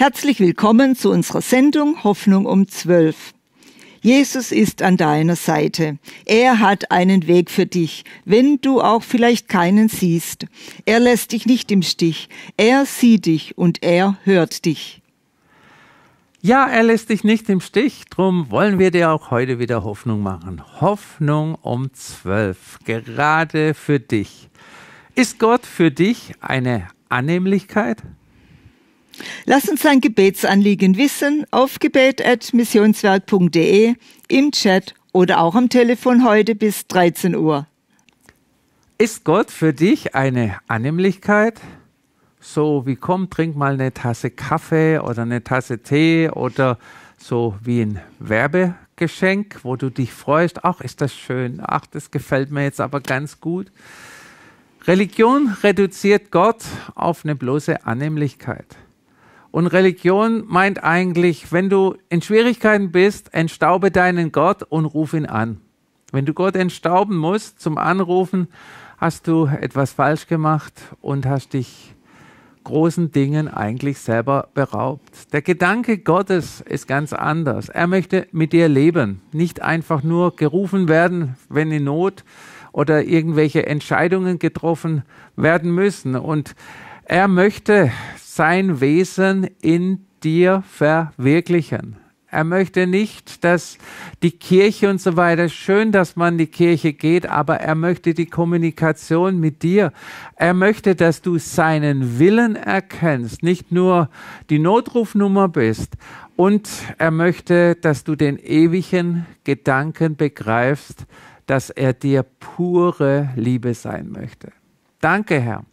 Herzlich willkommen zu unserer Sendung Hoffnung um 12. Jesus ist an deiner Seite. Er hat einen Weg für dich, wenn du auch vielleicht keinen siehst. Er lässt dich nicht im Stich. Er sieht dich und er hört dich. Ja, er lässt dich nicht im Stich. Drum wollen wir dir auch heute wieder Hoffnung machen. Hoffnung um 12. Gerade für dich. Ist Gott für dich eine Annehmlichkeit? Lass uns dein Gebetsanliegen wissen auf gebet.missionswerk.de, im Chat oder auch am Telefon heute bis 13 Uhr. Ist Gott für dich eine Annehmlichkeit? So wie komm, trink mal eine Tasse Kaffee oder eine Tasse Tee oder so wie ein Werbegeschenk, wo du dich freust, ach, ist das schön, ach, das gefällt mir jetzt aber ganz gut. Religion reduziert Gott auf eine bloße Annehmlichkeit. Und Religion meint eigentlich, wenn du in Schwierigkeiten bist, entstaube deinen Gott und ruf ihn an. Wenn du Gott entstauben musst zum Anrufen, hast du etwas falsch gemacht und hast dich großen Dingen eigentlich selber beraubt. Der Gedanke Gottes ist ganz anders. Er möchte mit dir leben, nicht einfach nur gerufen werden, wenn in Not oder irgendwelche Entscheidungen getroffen werden müssen. Und er möchte sein Wesen in dir verwirklichen. Er möchte nicht, dass die Kirche und so weiter, schön, dass man in die Kirche geht, aber er möchte die Kommunikation mit dir. Er möchte, dass du seinen Willen erkennst, nicht nur die Notrufnummer bist. Und er möchte, dass du den ewigen Gedanken begreifst, dass er dir pure Liebe sein möchte. Danke, Herr.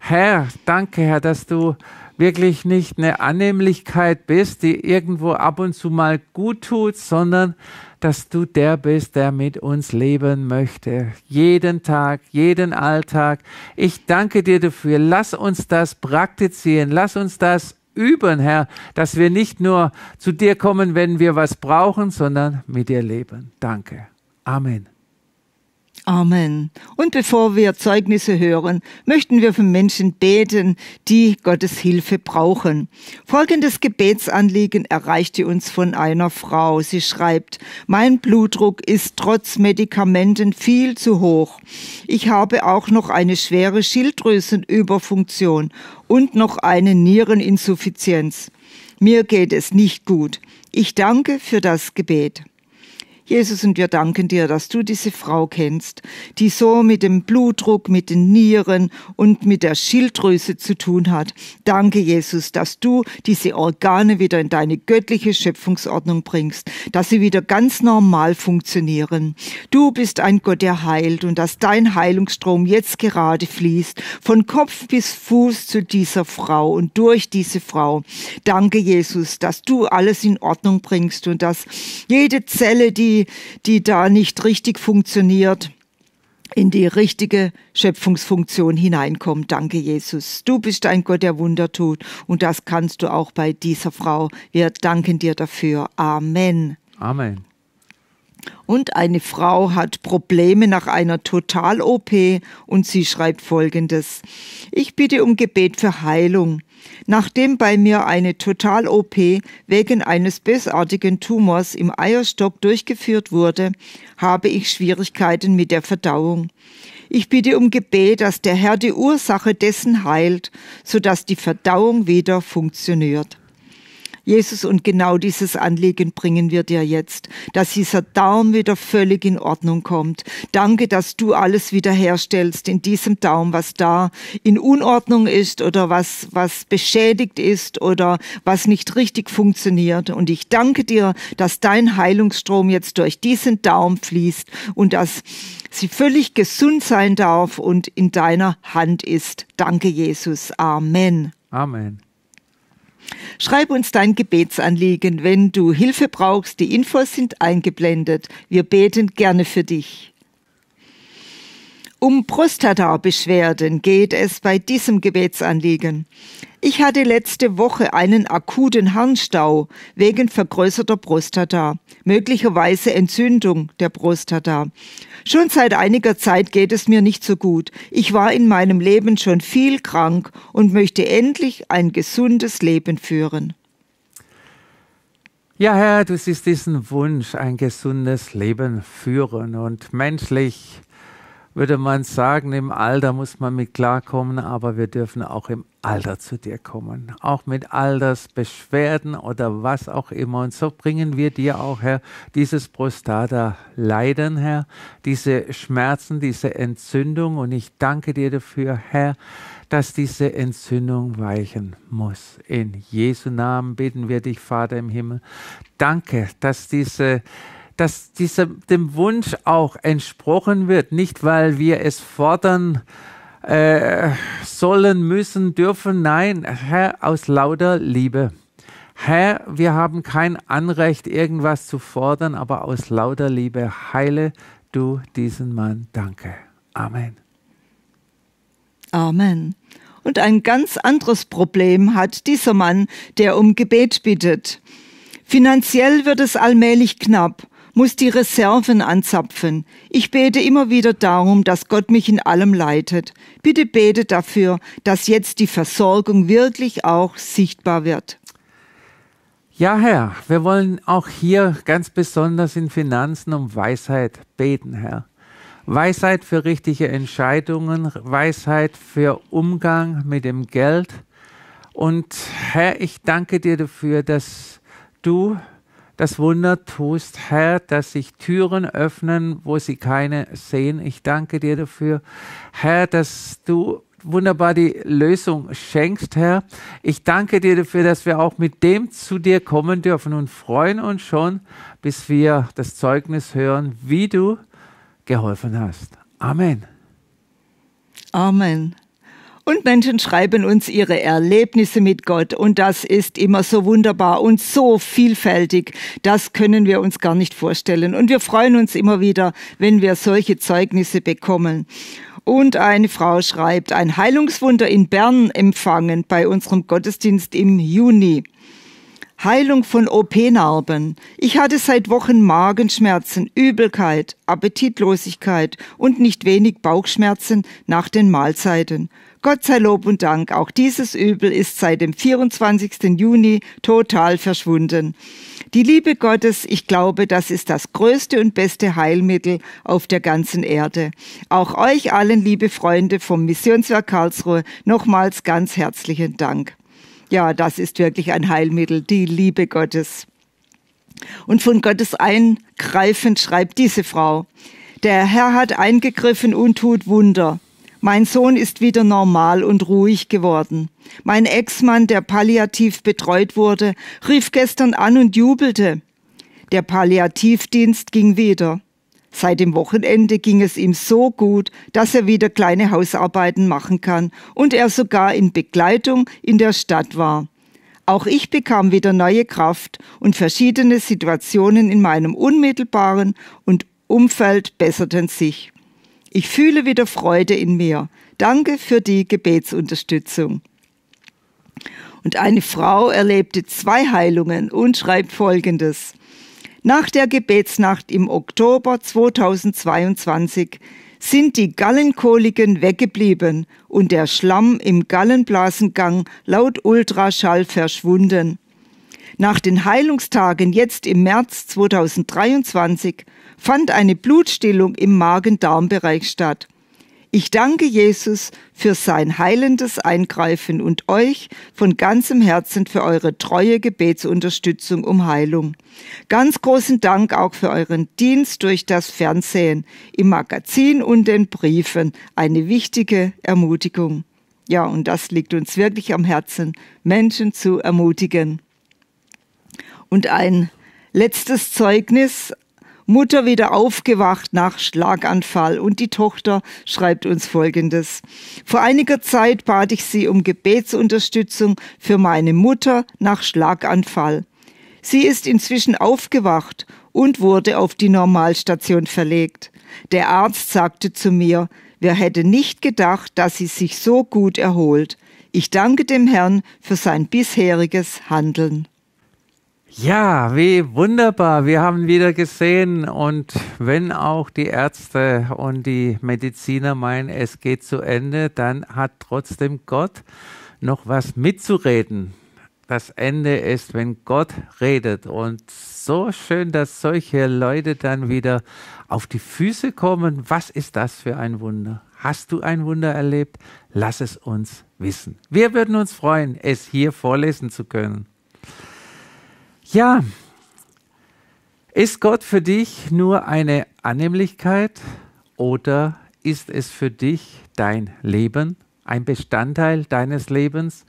Herr, danke, Herr, dass du wirklich nicht eine Annehmlichkeit bist, die irgendwo ab und zu mal gut tut, sondern dass du der bist, der mit uns leben möchte. Jeden Tag, jeden Alltag. Ich danke dir dafür. Lass uns das praktizieren. Lass uns das üben, Herr, dass wir nicht nur zu dir kommen, wenn wir was brauchen, sondern mit dir leben. Danke. Amen. Amen. Und bevor wir Zeugnisse hören, möchten wir von Menschen beten, die Gottes Hilfe brauchen. Folgendes Gebetsanliegen erreichte uns von einer Frau. Sie schreibt, mein Blutdruck ist trotz Medikamenten viel zu hoch. Ich habe auch noch eine schwere Schilddrüsenüberfunktion und noch eine Niereninsuffizienz. Mir geht es nicht gut. Ich danke für das Gebet. Jesus, und wir danken dir, dass du diese Frau kennst, die so mit dem Blutdruck, mit den Nieren und mit der Schilddrüse zu tun hat. Danke, Jesus, dass du diese Organe wieder in deine göttliche Schöpfungsordnung bringst, dass sie wieder ganz normal funktionieren. Du bist ein Gott, der heilt und dass dein Heilungsstrom jetzt gerade fließt, von Kopf bis Fuß zu dieser Frau und durch diese Frau. Danke, Jesus, dass du alles in Ordnung bringst und dass jede Zelle, die die, da nicht richtig funktioniert, in die richtige Schöpfungsfunktion hineinkommt. Danke, Jesus. Du bist ein Gott, der Wunder tut. Und das kannst du auch bei dieser Frau. Wir danken dir dafür. Amen. Amen. Und eine Frau hat Probleme nach einer Total-OP und sie schreibt folgendes. Ich bitte um Gebet für Heilung. Nachdem bei mir eine Total-OP wegen eines bösartigen Tumors im Eierstock durchgeführt wurde, habe ich Schwierigkeiten mit der Verdauung. Ich bitte um Gebet, dass der Herr die Ursache dessen heilt, sodass die Verdauung wieder funktioniert. Jesus, und genau dieses Anliegen bringen wir dir jetzt, dass dieser Darm wieder völlig in Ordnung kommt. Danke, dass du alles wiederherstellst in diesem Darm, was da in Unordnung ist oder was, was beschädigt ist oder was nicht richtig funktioniert. Und ich danke dir, dass dein Heilungsstrom jetzt durch diesen Darm fließt und dass sie völlig gesund sein darf und in deiner Hand ist. Danke, Jesus. Amen. Amen. Schreib uns dein Gebetsanliegen. Wenn du Hilfe brauchst, die Infos sind eingeblendet. Wir beten gerne für dich. Um Prostata-Beschwerden geht es bei diesem Gebetsanliegen. Ich hatte letzte Woche einen akuten Harnstau wegen vergrößerter Prostata, möglicherweise Entzündung der Prostata. Schon seit einiger Zeit geht es mir nicht so gut. Ich war in meinem Leben schon viel krank und möchte endlich ein gesundes Leben führen. Ja, Herr, du siehst diesen Wunsch, ein gesundes Leben führen und menschlich würde man sagen, im Alter muss man mit klarkommen, aber wir dürfen auch im Alter zu dir kommen. Auch mit Altersbeschwerden oder was auch immer. Und so bringen wir dir auch, Herr, dieses Prostata-Leiden, Herr, diese Schmerzen, diese Entzündung. Und ich danke dir dafür, Herr, dass diese Entzündung weichen muss. In Jesu Namen bitten wir dich, Vater im Himmel. Danke, dass diese dass diesem, dem Wunsch auch entsprochen wird, nicht weil wir es fordern äh, sollen, müssen, dürfen, nein, Herr, aus lauter Liebe. Herr, wir haben kein Anrecht, irgendwas zu fordern, aber aus lauter Liebe heile du diesen Mann. Danke. Amen. Amen. Und ein ganz anderes Problem hat dieser Mann, der um Gebet bittet. Finanziell wird es allmählich knapp muss die Reserven anzapfen. Ich bete immer wieder darum, dass Gott mich in allem leitet. Bitte bete dafür, dass jetzt die Versorgung wirklich auch sichtbar wird. Ja, Herr, wir wollen auch hier ganz besonders in Finanzen um Weisheit beten, Herr. Weisheit für richtige Entscheidungen, Weisheit für Umgang mit dem Geld. Und Herr, ich danke dir dafür, dass du das Wunder tust, Herr, dass sich Türen öffnen, wo sie keine sehen. Ich danke dir dafür, Herr, dass du wunderbar die Lösung schenkst, Herr. Ich danke dir dafür, dass wir auch mit dem zu dir kommen dürfen und freuen uns schon, bis wir das Zeugnis hören, wie du geholfen hast. Amen. Amen. Und Menschen schreiben uns ihre Erlebnisse mit Gott. Und das ist immer so wunderbar und so vielfältig. Das können wir uns gar nicht vorstellen. Und wir freuen uns immer wieder, wenn wir solche Zeugnisse bekommen. Und eine Frau schreibt, ein Heilungswunder in Bern empfangen bei unserem Gottesdienst im Juni. Heilung von OP-Narben. Ich hatte seit Wochen Magenschmerzen, Übelkeit, Appetitlosigkeit und nicht wenig Bauchschmerzen nach den Mahlzeiten. Gott sei Lob und Dank, auch dieses Übel ist seit dem 24. Juni total verschwunden. Die Liebe Gottes, ich glaube, das ist das größte und beste Heilmittel auf der ganzen Erde. Auch euch allen, liebe Freunde vom Missionswerk Karlsruhe, nochmals ganz herzlichen Dank. Ja, das ist wirklich ein Heilmittel, die Liebe Gottes. Und von Gottes Eingreifen schreibt diese Frau. Der Herr hat eingegriffen und tut Wunder. Mein Sohn ist wieder normal und ruhig geworden. Mein Ex-Mann, der palliativ betreut wurde, rief gestern an und jubelte. Der Palliativdienst ging wieder. Seit dem Wochenende ging es ihm so gut, dass er wieder kleine Hausarbeiten machen kann und er sogar in Begleitung in der Stadt war. Auch ich bekam wieder neue Kraft und verschiedene Situationen in meinem unmittelbaren und Umfeld besserten sich. Ich fühle wieder Freude in mir. Danke für die Gebetsunterstützung. Und eine Frau erlebte zwei Heilungen und schreibt Folgendes. Nach der Gebetsnacht im Oktober 2022 sind die Gallenkoliken weggeblieben und der Schlamm im Gallenblasengang laut Ultraschall verschwunden. Nach den Heilungstagen jetzt im März 2023 fand eine Blutstillung im Magen-Darm-Bereich statt. Ich danke Jesus für sein heilendes Eingreifen und euch von ganzem Herzen für eure treue Gebetsunterstützung um Heilung. Ganz großen Dank auch für euren Dienst durch das Fernsehen, im Magazin und den Briefen. Eine wichtige Ermutigung. Ja, und das liegt uns wirklich am Herzen, Menschen zu ermutigen. Und ein letztes Zeugnis. Mutter wieder aufgewacht nach Schlaganfall und die Tochter schreibt uns Folgendes. Vor einiger Zeit bat ich sie um Gebetsunterstützung für meine Mutter nach Schlaganfall. Sie ist inzwischen aufgewacht und wurde auf die Normalstation verlegt. Der Arzt sagte zu mir, wir hätten nicht gedacht, dass sie sich so gut erholt. Ich danke dem Herrn für sein bisheriges Handeln. Ja, wie wunderbar. Wir haben wieder gesehen und wenn auch die Ärzte und die Mediziner meinen, es geht zu Ende, dann hat trotzdem Gott noch was mitzureden. Das Ende ist, wenn Gott redet. Und so schön, dass solche Leute dann wieder auf die Füße kommen. Was ist das für ein Wunder? Hast du ein Wunder erlebt? Lass es uns wissen. Wir würden uns freuen, es hier vorlesen zu können. Ja, ist Gott für dich nur eine Annehmlichkeit oder ist es für dich dein Leben, ein Bestandteil deines Lebens?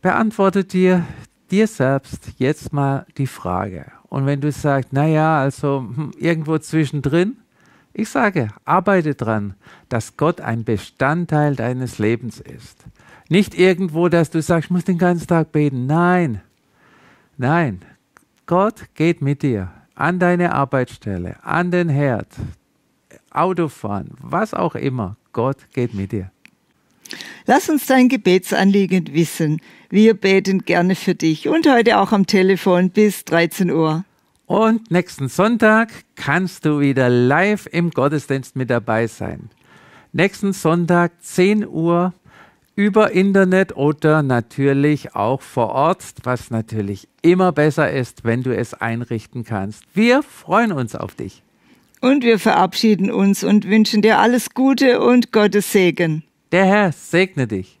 Beantworte dir dir selbst jetzt mal die Frage. Und wenn du sagst, naja, also hm, irgendwo zwischendrin, ich sage, arbeite dran, dass Gott ein Bestandteil deines Lebens ist. Nicht irgendwo, dass du sagst, ich muss den ganzen Tag beten. Nein, Nein, Gott geht mit dir an deine Arbeitsstelle, an den Herd, Autofahren, was auch immer. Gott geht mit dir. Lass uns dein Gebetsanliegen wissen. Wir beten gerne für dich und heute auch am Telefon bis 13 Uhr. Und nächsten Sonntag kannst du wieder live im Gottesdienst mit dabei sein. Nächsten Sonntag 10 Uhr über Internet oder natürlich auch vor Ort, was natürlich immer besser ist, wenn du es einrichten kannst. Wir freuen uns auf dich. Und wir verabschieden uns und wünschen dir alles Gute und Gottes Segen. Der Herr segne dich.